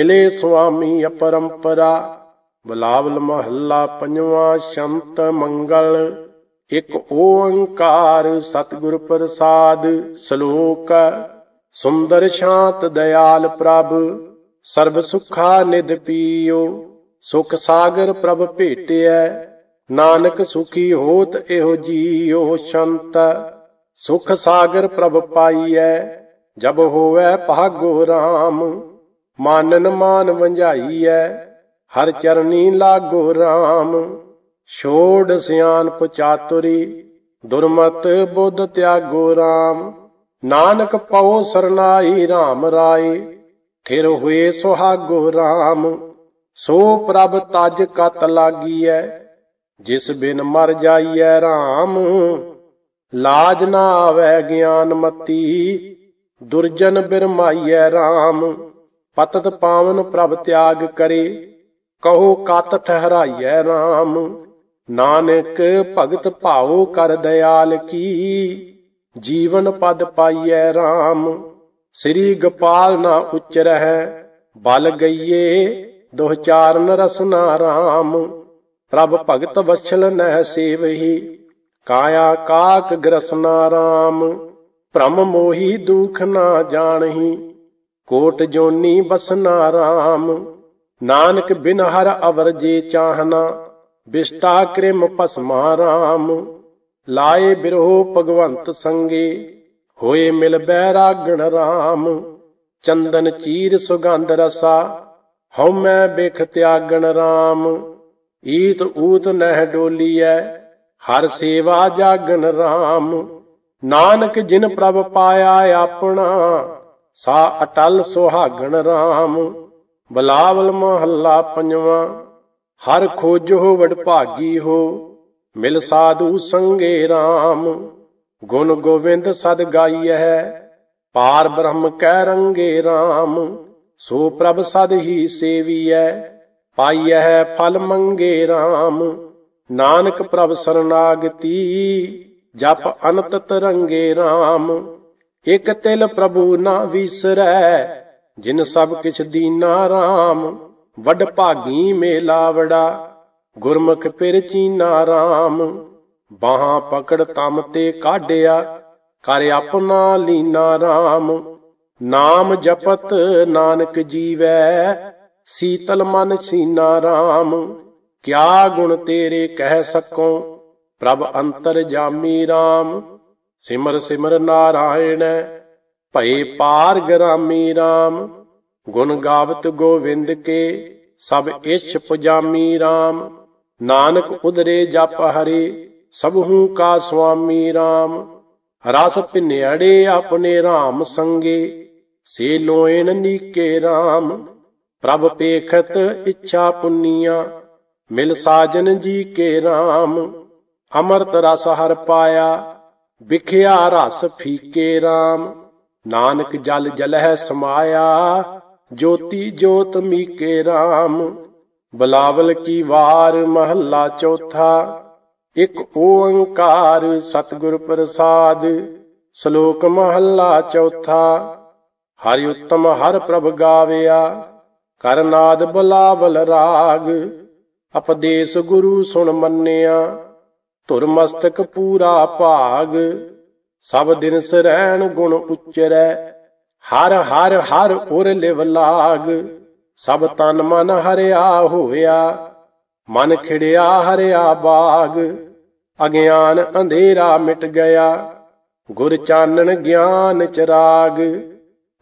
ਇਲੇ ਸੁਆਮੀ ਅਪਰੰਪਰਾ ਬਲਾਵਲ ਮਹੱਲਾ ਪੰਜਵਾਂ ਸ਼ੰਤ ਮੰਗਲ ਇੱਕ ਓੰਕਾਰ ਸਤਿਗੁਰ ਪ੍ਰਸਾਦ ਸ਼ਲੋਕ ਸੁੰਦਰ ਸ਼ਾਂਤ ਦਇਆਲ ਪ੍ਰਭ ਸਰਬ ਸੁਖਾ ਨਿਧ ਪੀਓ ਸੁਖ ਸਾਗਰ ਪ੍ਰਭ ਭੇਟਿਐ ਨਾਨਕ ਸੁਖੀ ਹੋਤ ਇਹੋ ਜੀਓ ਸ਼ੰਤ ਸੁਖ ਸਾਗਰ ਪ੍ਰਭ ਪਾਈਐ ਜਬ ਹੋਵੇ ਭਾਗੋ ਰਾਮ ਮਾਨਨ ਮਾਨ ਐ ਹਰ ਚਰਨੀ ਲਾਗੋ RAM ਛੋੜ ਸਿਆਨ ਪੁਚਾਤੁਰੀ ਦੁਰਮਤ ਬੁੱਧ ਤਿਆਗੋ RAM ਨਾਨਕ ਪਉ ਸਰਨਾਈ RAM ਰਾਏ ਥਿਰ ਹੋਏ ਸੁਹਾਗੋ RAM ਸੋ ਪ੍ਰਭ ਤਜ ਕਤ ਲਾਗੀਐ ਜਿਸ ਬਿਨ ਮਰ ਜਾਈਐ RAM ਲਾਜ ਨਾ ਆਵੈ ਗਿਆਨ ਮਤੀ ਦੁਰਜਨ ਬਿਰਮਾਈਐ RAM ਪਤਤ ਪਾਵਨ ਪ੍ਰਭ ਤਿਆਗ ਕਰੇ ਕਹੋ ਕਤ ਠਹਿਰਾਈਐ RAM ਨਾਨਕ ਭਗਤ ਭਾਉ ਕਰ ਦਿਆਲ ਕੀ ਜੀਵਨ ਪਦ ਪਾਈਐ RAM ਸ੍ਰੀ ਗੋਪਾਲ ਨਾ ਉਚਰਹਿ ਬਲ ਗਈਏ ਦੁਹ ਚਾਰਨ ਰਸਨਾ RAM ਪ੍ਰਭ ਭਗਤ ਵਛਲ ਨਹਿ ਸੇਵਹੀ ਕਾਇਆ ਕਾਕ ਗ੍ਰਸਨਾ RAM ਭ੍ਰਮ ਮੋਹੀ ਦੁਖ ਨਾ ਜਾਣਹੀ ਕੋਟ ਜੋਨੀ ਬਸਨਾ ਰਾਮ ਨਾਨਕ ਬਿਨ ਹਰ ਅਵਰ ਜੀ ਚਾਹਨਾ ਬਿਸਟਾ ਕ੍ਰਿਮ ਭਸਮਾ RAM ਲਾਏ ਬਿਰਹੋ ਭਗਵੰਤ ਸੰਗੇ ਹੋਏ ਮਿਲ ਬੈਰਾਗਣ ਰਾਮ ਚੰਦਨ ਚੀਰ ਸੁਗੰਧ ਰਸਾ ਹਉ ਮੈਂ ਬਿਖ ਤਿਆਗਣ ਰਾਮ ਈਤ ਊਤ ਨਹਿ ਡੋਲੀਐ ਹਰ ਸੇਵਾ ਜਾਗਣ ਰਾਮ ਨਾਨਕ ਜਿਨ ਪ੍ਰਭ ਪਾਇਆ ਆਪਣਾ ਸਾ ਅਟਲ ਸੁਹਾਗਣ RAM ਬਲਾਵਲ ਮਹੱਲਾ ਪੰਜਵਾਂ ਹਰ ਖੋਜੋ ਵਡਭਾਗੀ ਹੋ ਮਿਲ ਸਾਧੂ ਸੰਗੇ RAM ਗੁਣ ਗੋਵਿੰਦ ਸਦ ਗਾਈਐ ਪਾਰ ਬ੍ਰਹਮ ਕੈ ਰੰਗੇ RAM ਸੋ ਪ੍ਰਭ ਸਦ ਹੀ ਸੇਵੀਐ ਪਾਈਐ ਫਲ ਮੰਗੇ RAM ਨਾਨਕ ਪ੍ਰਭ ਸਰਨਾਗਤੀ ਜਪ ਅਨੰਤ ਤਰੰਗੇ RAM ਇਕ ਤਿਲ ਪ੍ਰਭੂ ਨਾ ਵਿਸਰੈ ਜਿਨ ਸਭ ਕਿਛ ਦੀਨਾ ਰਾਮ ਵੱਡ ਭਾਗੀ ਮੇਲਾਵੜਾ ਗੁਰਮੁਖ ਪਿਰ ਚੀਨਾ ਰਾਮ ਬਾਹਾਂ ਪਕੜ ਤਮ ਤੇ ਕਾਢਿਆ ਕਰ ਆਪਣਾ ਲੀਨਾ ਰਾਮ ਨਾਮ ਜਪਤ ਨਾਨਕ ਜੀਵੈ ਸੀਤਲ ਮਨ ਸੀਨਾ ਰਾਮ ਕਿਆ ਗੁਣ ਤੇਰੇ ਕਹਿ ਸਕੋ ਪ੍ਰਭ ਅੰਤਰ ਜਾਮੀ ਰਾਮ ਸਿਮਰ ਸਿਮਰ ਨਾਰਾਇਣ ਭਏ ਪਾਰ ਗ੍ਰਾਮੀ RAM ਗੁਣ ਗਾਵਤ ਗੋਵਿੰਦ ਕੇ ਸਭ ਇਛ ਪੁਜਾਮੀ RAM ਨਾਨਕ ਉਦਰੇ ਜਪ ਹਰੀ ਸਭਹੂ ਕਾ ਸੁਆਮੀ RAM ਰਸ ਭਿਨਿਆੜੇ ਆਪਣੇ RAM ਸੰਗੇ ਸੇ ਲੋਇਨ ਨੀਕੇ RAM ਪ੍ਰਭ ਪੇਖਤ ਇੱਛਾ ਪੁੰਨੀਆਂ ਮਿਲ ਸਾਜਨ ਜੀ ਕੇ RAM ਅਮਰਤ ਰਸ ਹਰ ਪਾਇਆ ਵਿਖਿਆ ਰਸ ਫੀਕੇ RAM ਨਾਨਕ ਜਲ ਜਲਹਿ ਸਮਾਇਆ ਜੋਤੀ ਜੋਤ ਮੀਕੇ RAM ਬਲਾਵਲ ਕੀ ਵਾਰ ਮਹੱਲਾ ਚੌਥਾ ਇਕ ਓੰਕਾਰ ਸਤਿਗੁਰ ਪ੍ਰਸਾਦ ਸ਼ਲੋਕ ਮਹੱਲਾ ਚੌਥਾ ਹਰਿ ਉਤਮ ਹਰ ਪ੍ਰਭ ਗਾਵਿਆ ਕਰਨਾਦ ਬਲਾਵਲ ਰਾਗ ਅਪਦੇਸ਼ ਗੁਰੂ ਸੁਣ ਮੰਨਿਆ ਧੁਰ ਮਸਤਕ ਪੂਰਾ ਭਾਗ ਸਭ ਦਿਨ ਸਰੈਣ ਗੁਣ ਉਚਰੈ ਹਰ ਹਰ ਹਰ ਉਰ ਲਿਵ ਲਾਗ ਸਭ ਤਨ ਮਨ ਹਰਿਆ ਹੋਇਆ ਮਨ ਖਿੜਿਆ ਹਰਿਆ ਬਾਗ ਅਗਿਆਨ ਅੰਧੇਰਾ ਮਿਟ ਗਿਆ ਗੁਰ ਚਾਨਣ ਗਿਆਨ ਚਰਾਗ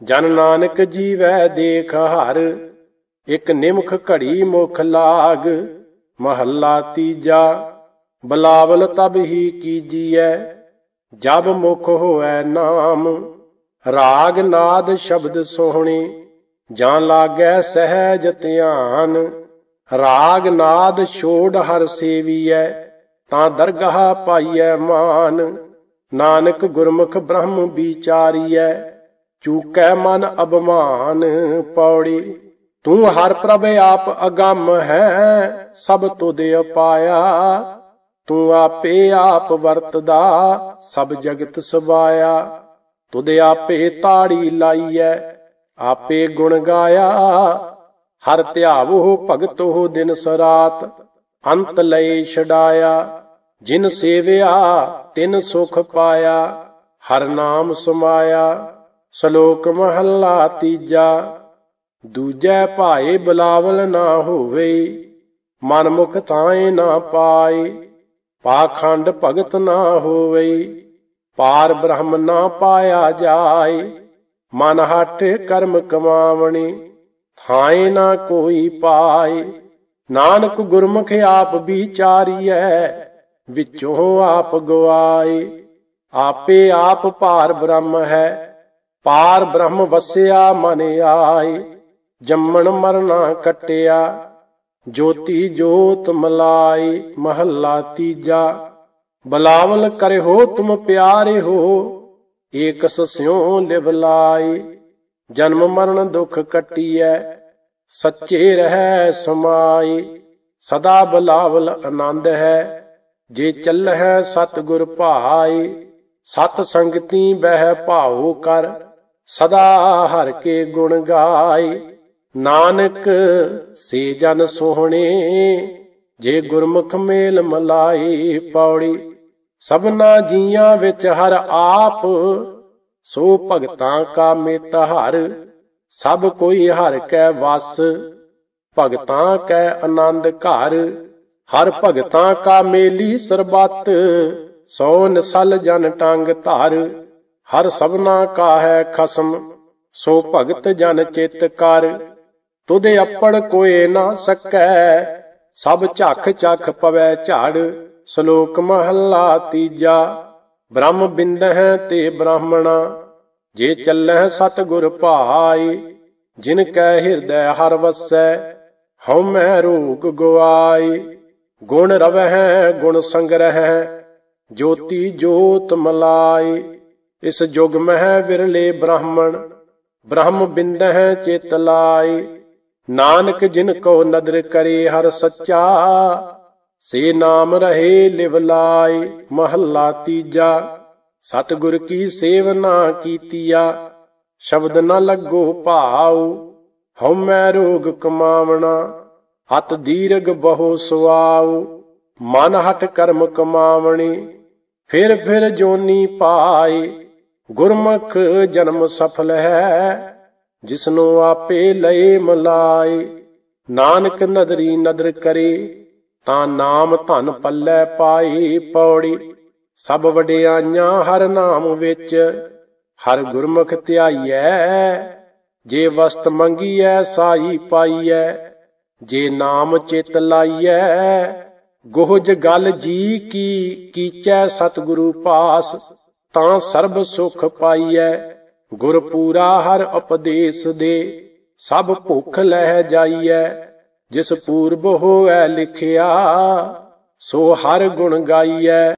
ਜਨ ਨਾਨਕ ਜੀਵੈ ਦੇਖ ਹਰ ਇਕ ਨਿਮਖ ਘੜੀ ਮੁਖ ਲਾਗ ਮਹੱਲਾ ਤੀਜਾ ਬਲਾਵਲ ਤਬ ਹੀ ਕੀਜੀਐ ਜਬ ਮੁਖ ਹੋਐ ਨਾਮ ਰਾਗ ਨਾਦ ਸ਼ਬਦ ਸੋਹਣੇ ਜਾਂ ਲਾਗੈ ਸਹਿਜ ਧਿਆਨ ਰਾਗ ਨਾਦ ਛੋੜ ਹਰ ਸੇਵੀਐ ਤਾਂ ਦਰਗਾਹ ਪਾਈਐ ਮਾਨ ਨਾਨਕ ਗੁਰਮੁਖ ਬ੍ਰਹਮ ਵਿਚਾਰੀਐ ਚੂਕੈ ਮਨ ਅਬਮਾਨ ਪੌੜੀ ਤੂੰ ਹਰ ਪ੍ਰਭ ਆਪ ਅਗੰਮ ਹੈ ਸਭ ਦੇ ਅਪਾਇਆ ਤੂੰ ਆਪੇ ਆਪ ਵਰਤਦਾ ਸਭ ਜਗਤ ਸਵਾਇਆ ਤੁਦ ਆਪੇ ਤਾੜੀ ਲਾਈਐ ਆਪੇ ਗੁਣ ਗਾਇਆ ਹਰ ਧਿਆਵੋ ਭਗਤ ਦਿਨ ਸਰਾਤ ਅੰਤ ਲਏ ਛਡਾਇਆ ਜਿਨ ਸੇਵਿਆ ਤਿਨ ਸੁਖ ਪਾਇਆ ਹਰ ਨਾਮ ਸਮਾਇਆ ਸ਼ਲੋਕ ਮਹੱਲਾ ਤੀਜਾ ਦੂਜੈ ਭਾਏ ਬਲਾਵਲ ਨਾ ਹੋਵੇ ਮਨ ਮੁਖ ਤਾਏ ਨਾ ਪਾਏ ਪਾਖੰਡ ਭਗਤ ਨਾ ਹੋਵਈ ਪਾਰ ਬ੍ਰਹਮ ਨਾ ਪਾਇਆ ਜਾਏ ਮਨ ਹਟ ਕਰਮ ਕਮਾਵਣੀ ਥਾਏ ਨਾ ਕੋਈ ਪਾਏ ਨਾਨਕ ਗੁਰਮੁਖ ਆਪ ਵਿਚਾਰੀਐ ਵਿੱਚੋਂ ਆਪ ਗਵਾਏ ਆਪੇ ਆਪ ਪਾਰ ਬ੍ਰਹਮ ਹੈ ਪਾਰ ਬ੍ਰਹਮ ਵਸਿਆ ਮਨ ਆਏ ਜੰਮਣ ਮਰਨਾ ਕਟਿਆ ਜੋਤੀ ਜੋਤ ਮਲਾਈ ਮਹੱਲਾ ਤੀਜਾ ਬਲਾਵਲ ਕਰਿਓ ਤੁਮ ਪਿਆਰੇ ਹੋ ਏਕਸ ਸਿਉ ਲਿਵਲਾਈ ਜਨਮ ਮਰਨ ਦੁਖ ਕਟਿਐ ਸੱਚੇ ਰਹੈ ਸਮਾਈ ਸਦਾ ਬਲਾਵਲ ਆਨੰਦ ਹੈ ਜੇ ਸਤ ਸਤਗੁਰ ਭਾਈ ਸਤ ਸੰਗਤੀ ਬਹਿ ਭਾਉ ਕਰ ਸਦਾ ਹਰ ਕੇ ਗੁਣ ਗਾਈ ਨਾਨਕ ਸੇ ਜਨ ਸੋਹਣੇ ਜੇ ਗੁਰਮੁਖ ਮੇਲ ਮਲਾਈ ਪੌੜੀ ਸਭਨਾ ਜੀਆਂ ਵਿੱਚ ਹਰ ਆਪ ਸੋ ਭਗਤਾਂ ਕਾ ਮਿਤ ਹਰ ਸਭ ਕੋਈ ਹਰ ਕੈ ਵਸ ਭਗਤਾਂ ਕੈ ਆਨੰਦ ਘਰ ਹਰ ਭਗਤਾਂ ਕਾ ਮੇਲੀ ਸਰਬਤ ਸੋ ਨਸਲ ਜਨ ਟੰਗ ਧਾਰ ਹਰ ਸਭਨਾ ਕਾ ਹੈ ਖਸਮ ਸੋ ਭਗਤ ਜਨ ਚਿਤ ਕਰ ਤੁਦੇ ਅੱਪੜ ਕੋਏ ਨਾ ਸਕੈ ਸਭ ਝੱਖ ਝੱਖ ਪਵੈ ਝਾੜ ਸ਼ਲੋਕ ਮਹੱਲਾ ਤੀਜਾ ਬ੍ਰਹਮ ਬਿੰਦਹ ਤੇ ਬ੍ਰਾਹਮਣਾ ਜੇ ਚੱਲਹਿ ਗੁਰ ਭਾਈ ਜਿਨ ਕੈ ਹਿਰਦੈ ਹਰ ਵਸੈ ਹਉ ਮੈ ਰੂਗ ਗਵਾਈ ਗੁਣ ਰਵਹਿ ਗੁਣ ਸੰਗ੍ਰਹਿ ਜੋਤੀ ਜੋਤ ਮਲਾਈ ਇਸ ਜੁਗ ਮਹਿ ਵਿਰਲੇ ਬ੍ਰਾਹਮਣ ਬ੍ਰਹਮ ਬਿੰਦਹ ਚਿਤ ਲਾਈ ਨਾਨਕ ਜਿਨ ਕੋ ਨਦਰ ਕਰੇ ਹਰ ਸੱਚਾ ਸੇ ਨਾਮ ਰਹੇ ਲਿਵ ਲਾਏ ਮਹੱਲਾ ਤੀਜਾ ਸਤਗੁਰ ਕੀ ਸੇਵਨਾ ਕੀਤੀਆ ਸ਼ਬਦ ਨ ਲੱਗੋ ਭਾਉ ਹਉ ਮੈ ਰੋਗ ਕਮਾਵਣਾ ਹਤ ਦੀਰਗ ਬਹੁ ਸੁਆਉ ਮਨ ਹਟ ਕਰਮ ਕਮਾਵਣੀ ਫਿਰ ਫਿਰ ਜੋਨੀ ਪਾਏ ਗੁਰਮਖ ਜਨਮ ਸਫਲ ਹੈ ਜਿਸਨੂੰ ਆਪੇ ਲਏ ਮਲਾਏ ਨਾਨਕ ਨਦਰੀ ਨਦਰ ਕਰੇ ਤਾਂ ਨਾਮ ਧਨ ਪੱਲੇ ਪਾਈ ਪੌੜੀ ਸਭ ਵਡਿਆਈਆਂ ਹਰ ਨਾਮ ਵਿੱਚ ਹਰ ਗੁਰਮੁਖ ਧਿਆਈਐ ਜੇ ਵਸਤ ਮੰਗੀਐ ਸਾਈ ਪਾਈਐ ਜੇ ਨਾਮ ਚਿਤ ਲਾਈਐ ਗੋਹਜ ਗਲ ਜੀ ਕੀ ਕੀਚੈ ਸਤਿਗੁਰੂ ਪਾਸ ਤਾਂ ਸਰਬ ਸੁਖ ਪਾਈਐ ਗੁਰ ਪੂਰਾ ਹਰ ਉਪਦੇਸ਼ ਦੇ ਸਭ ਭੁੱਖ ਲਹਿ ਜਾਈਐ ਜਿਸ ਪੂਰਬ ਹੋਐ ਲਿਖਿਆ ਸੋ ਹਰ ਗੁਣ ਗਾਈਐ